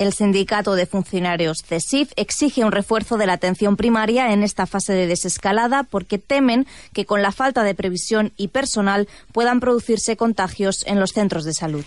El sindicato de funcionarios CESIF exige un refuerzo de la atención primaria en esta fase de desescalada porque temen que con la falta de previsión y personal puedan producirse contagios en los centros de salud.